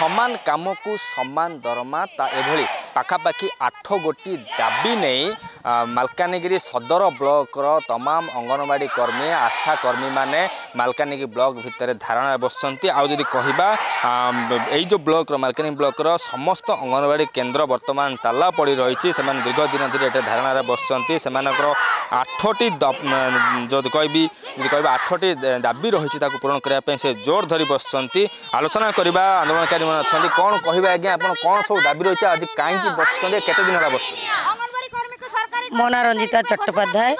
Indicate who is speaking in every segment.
Speaker 1: ସମାନ କାମକୁ ସମାନ ଦରମା ତା ଏଭଳି ପାଖାପାଖି ଆଠ ଗୋଟି ଦାବି ନେଇ ମାଲକାନଗିରି ସଦର ବ୍ଲକର ତମାମ ଅଙ୍ଗନବାଡ଼ି କର୍ମୀ ଆଶା କର୍ମୀମାନେ ମାଲକାନଗିରି ବ୍ଲକ ଭିତରେ ଧାରଣା ବସିଛନ୍ତି ଆଉ ଯଦି କହିବା ଏଇ ଯେଉଁ ବ୍ଲକର ମାଲକାନଗିରି ବ୍ଲକର ସମସ୍ତ ଅଙ୍ଗନବାଡ଼ି କେନ୍ଦ୍ର ବର୍ତ୍ତମାନ ତାଲା ପଡ଼ି ରହିଛି ସେମାନେ ଦୀର୍ଘ ଦିନ ଧରି ଏଠି ଧାରଣାରେ ବସିଛନ୍ତି ସେମାନଙ୍କର ଆଠଟି ଯଦି କହିବି ଯଦି କହିବା ଆଠଟି ଦାବି ରହିଛି ତାକୁ ପୂରଣ କରିବା ପାଇଁ ସେ ଜୋର ଧରି ବସିଛନ୍ତି ଆଲୋଚନା କରିବା ଆନ୍ଦୋଳନକାରୀମାନେ ଅଛନ୍ତି କ'ଣ କହିବେ ଆଜ୍ଞା ଆପଣ କ'ଣ ସବୁ ଦାବି ରହିଛି ଆଜି କାହିଁକି বসছেন কতদিন
Speaker 2: মনারঞ্জিতা চট্টোপাধ্যায়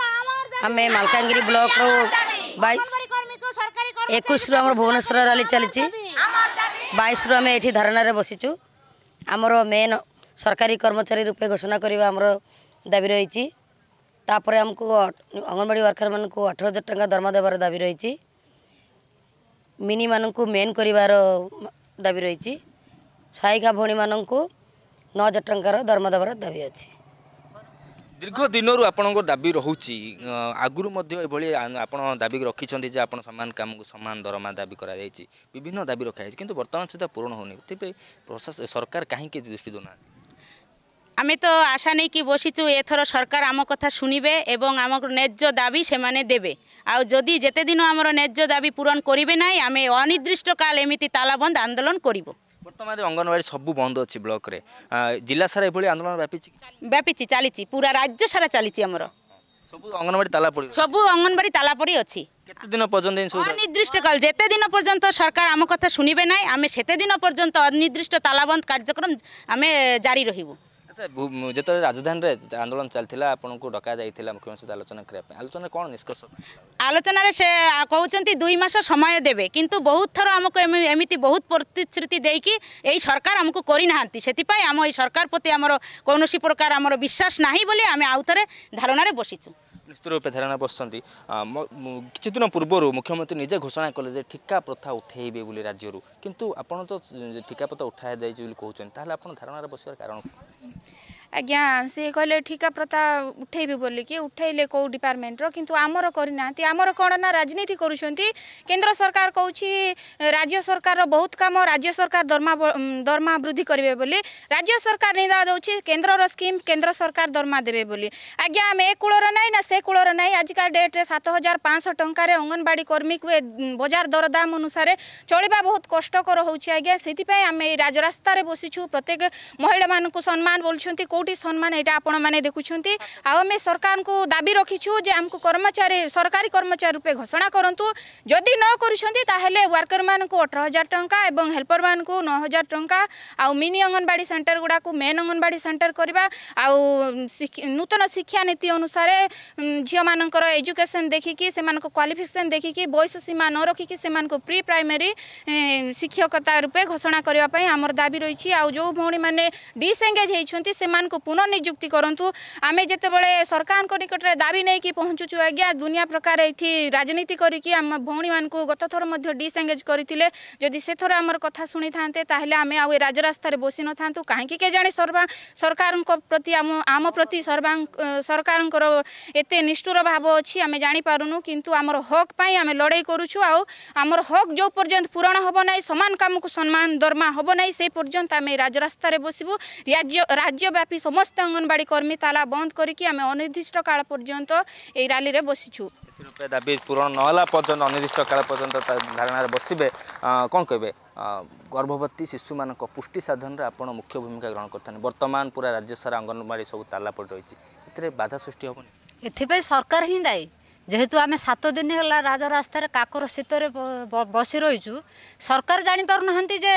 Speaker 2: আমি মালকানগিরি ব্লক বাইশ রু আমার ভুবনেশ্বর রালি বাইশ রু আমি এটি ধারণার বসিছু আমার মেন সরকারি কর্মচারী রূপে ঘোষণা করা আমার দাবি রয়েছে তাপরে আমি অঙ্গনবাড়ি ওয়ার্কর মানুষ আঠারো হাজার টাকা দরমা দেবার দাবি রয়েছে মিনি মানুষ মেন করিবার দাবি রয়েছে সহায়িকা ভৌণী মানুষ ନଅ ହଜାର ଟଙ୍କାର ଦରମା ଦେବାର ଦାବି ଅଛି
Speaker 1: ଦୀର୍ଘ ଦିନରୁ ଆପଣଙ୍କ ଦାବି ରହୁଛି ଆଗରୁ ମଧ୍ୟ ଏଭଳି ଆପଣ ଦାବି ରଖିଛନ୍ତି ଯେ ଆପଣ ସମାନ କାମକୁ ସମାନ ଦରମା ଦାବି କରାଯାଇଛି ବିଭିନ୍ନ ଦାବି ରଖାଯାଇଛି କିନ୍ତୁ ବର୍ତ୍ତମାନ ସୁଦ୍ଧା ପୂରଣ ହେଉନି ତେବେ ପ୍ରଶାସନ ସରକାର କାହିଁକି ଦୃଷ୍ଟି ଦେଉନାହାନ୍ତି
Speaker 2: আমি তো আশা নেইকি বসিছু এথর সরকার আম কথা শুনিবে এবং আমার ন্যায্য দাবি সেমানে দেবে আউ যদি যেতেদিন আমার ন্যায্য দাবি পূরণ করিবে নাই আমি অনির্দিষ্টকাল এমিতি তালাবন্ধ আন্দোলন করিব
Speaker 1: বর্তমানে অঙ্গনবাড়ি সব বন্ধ অছি ব্লকরে জেলা সারা এভাবে আন্দোলন ব্যাপিছি ব্যাপিছি চালিছি পুরা রাজ্য সারা চালিছি আমার সবু অঙ্গনবাড়ি তালা পড়ি সবু অঙ্গনবাড়ি তালা পড়ি অছি কেতদিন পর্যন্ত
Speaker 2: অনির্দিষ্টকাল যেতে দিন পর্যন্ত সরকার আম কথা শুনিবে নাই আমি সেতে দিন পর্যন্ত অনির্দিষ্ট তালাবন্ধ কার্যক্রম আমি জারি রহিবু
Speaker 1: ଆଚ୍ଛା ଯେତେବେଳେ ରାଜଧାନୀରେ ଆନ୍ଦୋଳନ ଚାଲିଥିଲା ଆପଣଙ୍କୁ ଡକା ଯାଇଥିଲା ମୁଖ୍ୟମନ୍ତ୍ରୀ ସହିତ ଆଲୋଚନା କରିବା ପାଇଁ ଆଲୋଚନାରେ କ'ଣ ନିଷ୍କର୍ଷ
Speaker 2: ଆଲୋଚନାରେ ସେ କହୁଛନ୍ତି ଦୁଇ ମାସ ସମୟ ଦେବେ କିନ୍ତୁ ବହୁତ ଥର ଆମକୁ ଏମିତି ବହୁତ ପ୍ରତିଶ୍ରୁତି ଦେଇକି ଏଇ ସରକାର ଆମକୁ କରିନାହାନ୍ତି ସେଥିପାଇଁ ଆମ ଏଇ ସରକାର ପ୍ରତି ଆମର କୌଣସି ପ୍ରକାର ଆମର ବିଶ୍ୱାସ ନାହିଁ ବୋଲି ଆମେ ଆଉ ଥରେ ଧାରଣାରେ ବସିଛୁ
Speaker 1: ନିଶ୍ଚିତ ରୂପେ ଧାରଣା ବସିଛନ୍ତି କିଛି ଦିନ ପୂର୍ବରୁ ମୁଖ୍ୟମନ୍ତ୍ରୀ ନିଜେ ଘୋଷଣା କଲେ ଯେ ଠିକା ପ୍ରଥା ଉଠାଇବେ ବୋଲି ରାଜ୍ୟରୁ କିନ୍ତୁ ଆପଣ ତ ଠିକା ପ୍ରଥା ଉଠାଯାଇଛି ବୋଲି କହୁଛନ୍ତି ତାହେଲେ ଆପଣ ଧାରଣାରେ ବସିବାର କାରଣ
Speaker 3: ଆଜ୍ଞା ସେ କହିଲେ ଠିକା ପ୍ରଥା ଉଠେଇବେ ବୋଲିକି ଉଠେଇଲେ କେଉଁ ଡିପାର୍ଟମେଣ୍ଟର କିନ୍ତୁ ଆମର କରିନାହାନ୍ତି ଆମର କ'ଣ ନା ରାଜନୀତି କରୁଛନ୍ତି କେନ୍ଦ୍ର ସରକାର କହୁଛି ରାଜ୍ୟ ସରକାରର ବହୁତ କାମ ରାଜ୍ୟ ସରକାର ଦରମା ଦରମା ବୃଦ୍ଧି କରିବେ ବୋଲି ରାଜ୍ୟ ସରକାର ନିଦା ଦେଉଛି କେନ୍ଦ୍ରର ସ୍କିମ୍ କେନ୍ଦ୍ର ସରକାର ଦରମା ଦେବେ ବୋଲି ଆଜ୍ଞା ଆମେ ଏ କୂଳର ନାହିଁ ନା ସେ କୂଳର ନାହିଁ ଆଜିକା ଡେଟ୍ରେ ସାତ ହଜାର ପାଞ୍ଚଶହ ଟଙ୍କାରେ ଅଙ୍ଗନବାଡ଼ି କର୍ମୀକୁ ଏ ବଜାର ଦରଦାମ ଅନୁସାରେ ଚଳିବା ବହୁତ କଷ୍ଟକର ହେଉଛି ଆଜ୍ଞା ସେଥିପାଇଁ ଆମେ ଏଇ ରାଜରାସ୍ତାରେ ବସିଛୁ ପ୍ରତ୍ୟେକ ମହିଳାମାନଙ୍କୁ ସମ୍ମାନ ବୋଲୁଛନ୍ତି টি সম্মান এটা आपण माने देखु छंती आ हम सरकार को दाबी रखी छु जे हम को कर्मचारी सरकारी कर्मचारी रूपे घोषणा करंतु जदी न करू छंती ताहेले ওয়ার্কার মান কো 18000 টাকা এবং হেলপার মান কো 9000 টাকা আউ মিনি অঙ্গনবাড়ি সেন্টার গুড়া কো মেইন অঙ্গনবাড়ি সেন্টার করিবা আউ নুতন শিক্ষা নীতি অনুসারে জিমাননকর এডুকেশন দেখি কি সেমানকো কোয়ালিফিকেশন দেখি কি বয়স সীমা ন রাখি কি সেমানকো প্রি প্রাইমারি শিক্ষকতা রূপে ঘোষণা করিবা পাই আমর দাবি রইছি আউ জো ভوني মানে ডিসেঙ্গেজ হেইছন্তি সেমান পুনর্নিযুক্তি করতু আমি যেতবে সরকার নিকটরে দাবি নেই পৌঁছুছু আজ্ঞা দুনিয়া প্রকার এটি রাজনীতি করিকি আম ভৌণী মানুষ গতথর ডিসএঙ্গেজ করে যদি সেথর আমার কথা শুনে থাকে তাহলে আমি আউ রাজরাস্তায় বসি নথান্তু কাহি কে জাঁ সর্বা সরকার প্রতি আম প্রতি সর্বা সরকারঙ্কর এতে নিষ্ঠুর ভাব অছি আমি জাঁপারুনু কিন্তু আমার হক পাই আমি লড়াই করুছু আও আমার হক যে পর্যন্ত পূরণ হব না সমান কামকু সম্মান দরমা হব না সেই পর্যন্ত আমি রাজরাস্তায় বসবু রাজ্য রাজ্যব্যাপী সমস্ত অঙ্গনবাড়ি কর্মী তালা বন্ধ করিকি আমি অনির্দিষ্টকাল পর্যন্ত এই রালিরে বসিছু
Speaker 1: রূপে দাবি পূরণ নহলা পর্যন্ত অনির্দিষ্টকাল পর্যন্ত ধারণার বসবে কম কে ଗର୍ଭବତୀ ଶିଶୁମାନଙ୍କ ପୁଷ୍ଟି ସାଧନରେ ଆପଣ ମୁଖ୍ୟ ଭୂମିକା ଗ୍ରହଣ କରିଥାନ୍ତି ବର୍ତ୍ତମାନ ପୁରା ରାଜ୍ୟ ସାରା ଅଙ୍ଗନବାଡ଼ି ସବୁ ତାଲା ପଡ଼ି ରହିଛି ଏଥିରେ ବାଧା ସୃଷ୍ଟି ହେବନି
Speaker 4: ଏଥିପାଇଁ ସରକାର ହିଁ ଦାୟୀ যেহেতু আমি সাত দিন হল রাজরাস্তার কাকর শীতরে বসি রয়েছু সরকার জাঁপার না যে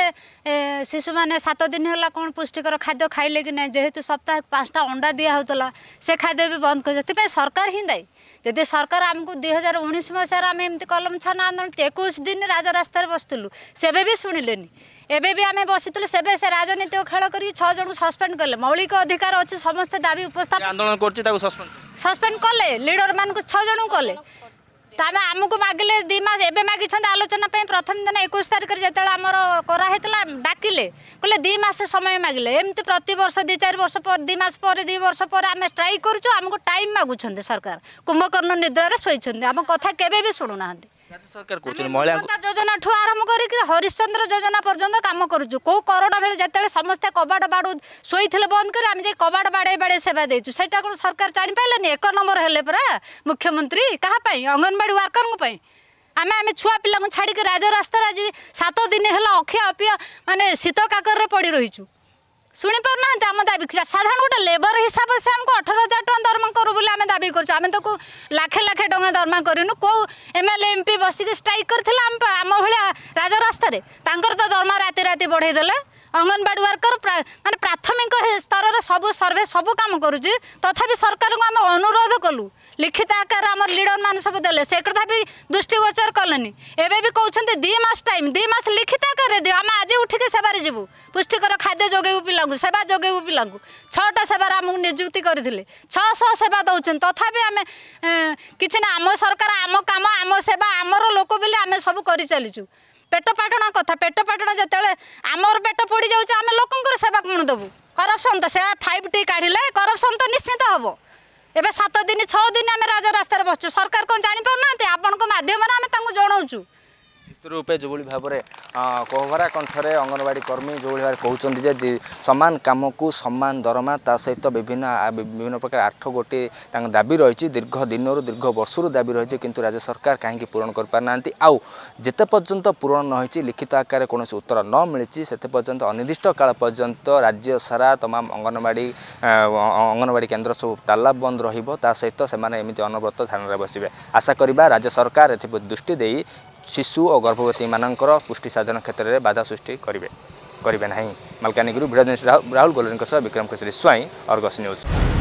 Speaker 4: শিশু মানে সাত দিন হল কম পুষ্টিকর খাদ্য খাইলে কি না যেহেতু সপ্তাহে পাঁচটা অন্ডা দিয়া হতলা সে খাদ্য বি বন্ধ করছে সেপা সরকার হি দায়ী যদি সরকার আমি দুই হাজার উনিশ মশায় আমি এমনি কলম ছানা আন্দোলন একুশ দিন রাজরাস্তায় বসুলু সেবে বি শুণিলেনি ଏବେ ବି ଆମେ ବସିଥିଲୁ ସେବେ ସେ ରାଜନୈତିକ ଖେଳ କରିକି ଛଅ ଜଣଙ୍କୁ ସସ୍ପେଣ୍ଡ କଲେ ମୌଳିକ ଅଧିକାର ଅଛି ସମସ୍ତେ ଦାବି ଉପସ୍ଥାପନ
Speaker 1: ଆନ୍ଦୋଳନ କରୁଛି ତାକୁ
Speaker 4: ସସ୍ପେଣ୍ଡ କଲେ ଲିଡରମାନଙ୍କୁ ଛଅ ଜଣଙ୍କୁ କଲେ ତାହେଲେ ଆମକୁ ମାଗିଲେ ଦୁଇ ମାସ ଏବେ ମାଗିଛନ୍ତି ଆଲୋଚନା ପାଇଁ ପ୍ରଥମ ଦିନ ଏକୋଇଶ ତାରିଖରେ ଯେତେବେଳେ ଆମର କରାହେଇଥିଲା ଡାକିଲେ କହିଲେ ଦୁଇ ମାସ ସମୟ ମାଗିଲେ ଏମିତି ପ୍ରତିବର୍ଷ ଦୁଇ ଚାରି ବର୍ଷ ପରେ ଦୁଇ ମାସ ପରେ ଦୁଇ ବର୍ଷ ପରେ ଆମେ ଷ୍ଟ୍ରାଇକ୍ କରୁଛୁ ଆମକୁ ଟାଇମ୍ ମାଗୁଛନ୍ତି ସରକାର କୁମ୍ଭକର୍ଣ୍ଣ ନିଦ୍ରାରେ ଶୋଇଛନ୍ତି ଆମ କଥା କେବେ ବି ଶୁଣୁନାହାନ୍ତି
Speaker 1: आरम्भ
Speaker 4: हरिश्चछु केते समे कबा बन्दको समस्त कबाड बाडे बाडे सेवादुटा सरकार जाने एक नम्बर होख्यमन्त्री कहाँप अङ्गवाडी वार्कर छुवा छाडिक राजरास्तार सतदिन होला अखिया म शीत पड़ी पडिरह শুনে পাও না আম দাবি সাধারণ গোটে লেবর হিসাবে সে আমি অঠর হাজার টাকা দরমা করু বলে আমি দাবি করছু আমি তো লাখে লাখে টাকা দরমা করিনু কেউ এমএলএ এমপি বসিকি স্ট্রাইক করে আম ভাড়া রাজরাস্তায় তাঁর তো দরমা রাতে রাতে বড়াই দেলে ଅଙ୍ଗନବାଡ଼ି ୱାର୍କର ମାନେ ପ୍ରାଥମିକ ସ୍ତରରେ ସବୁ ସର୍ଭେ ସବୁ କାମ କରୁଛି ତଥାପି ସରକାରଙ୍କୁ ଆମେ ଅନୁରୋଧ କଲୁ ଲିଖିତ ଆକାରରେ ଆମର ଲିଡ଼ରମାନେ ସବୁ ଦେଲେ ସେ କଥା ବି ଦୃଷ୍ଟିଗୋଚର କଲେନି ଏବେ ବି କହୁଛନ୍ତି ଦୁଇ ମାସ ଟାଇମ୍ ଦୁଇ ମାସ ଲିଖିତ ଆକାରରେ ଦିଅ ଆମେ ଆଜି ଉଠିକି ସେବାରେ ଯିବୁ ପୁଷ୍ଟିକର ଖାଦ୍ୟ ଯୋଗେଇବୁ ପିଲାଙ୍କୁ ସେବା ଯୋଗେଇବୁ ପିଲାଙ୍କୁ ଛଅଟା ସେବାରେ ଆମକୁ ନିଯୁକ୍ତି କରିଥିଲେ ଛଅଶହ ସେବା ଦେଉଛନ୍ତି ତଥାପି ଆମେ କିଛି ନା ଆମ ସରକାର ଆମ କାମ ଆମ ସେବା ଆମର ଲୋକ ବୋଲି ଆମେ ସବୁ କରିଚାଲିଛୁ পেট পাটনা কথা পেট পাটনা যেতবে আমার পেট পোড়ি যাচ্ছে আমি লোকর সেবা কোণ দেবু করপশন তো সে ফাইভ টি কাঢ়লে করপশন তো নিশ্চিত হব এবে সাত দিন ছ দিন আমি রাজা রাস্তায় বসছু সরকার কোণ জাঁপার না আপনার মাধ্যমে আমি তাঁর জনাওছু
Speaker 1: ନିଶ୍ଚିତ ରୂପେ ଯେଉଁଭଳି ଭାବରେ କୋହଭରା କଣ୍ଠରେ ଅଙ୍ଗନବାଡ଼ି କର୍ମୀ ଯେଉଁଭଳି ଭାବରେ କହୁଛନ୍ତି ଯେ ସମାନ କାମକୁ ସମାନ ଦରମା ତା ସହିତ ବିଭିନ୍ନ ବିଭିନ୍ନ ପ୍ରକାର ଆଠ ଗୋଟି ତାଙ୍କ ଦାବି ରହିଛି ଦୀର୍ଘ ଦିନରୁ ଦୀର୍ଘ ବର୍ଷରୁ ଦାବି ରହିଛି କିନ୍ତୁ ରାଜ୍ୟ ସରକାର କାହିଁକି ପୂରଣ କରିପାରୁନାହାନ୍ତି ଆଉ ଯେତେ ପର୍ଯ୍ୟନ୍ତ ପୂରଣ ନ ହୋଇଛି ଲିଖିତ ଆକାରରେ କୌଣସି ଉତ୍ତର ନ ମିଳିଛି ସେତେ ପର୍ଯ୍ୟନ୍ତ ଅନିର୍ଦ୍ଦିଷ୍ଟ କାଳ ପର୍ଯ୍ୟନ୍ତ ରାଜ୍ୟ ସାରା ତମାମ ଅଙ୍ଗନବାଡ଼ି ଅଙ୍ଗନବାଡ଼ି କେନ୍ଦ୍ର ସବୁ ତାଲା ବନ୍ଦ ରହିବ ତା ସହିତ ସେମାନେ ଏମିତି ଅନବରତ ଧ୍ୟାନରେ ବସିବେ ଆଶା କରିବା ରାଜ୍ୟ ସରକାର ଏଥିପ୍ରତି ଦୃଷ୍ଟି ଦେଇ शिशु गभवती म पुष्टिसाधन क्षेत्रमा बाधा सृष्टि गरे नै मालकानीगि बिरदन राह राहुल विक्रम विक्रमकेशरी स्वाई अर्गस न्यूज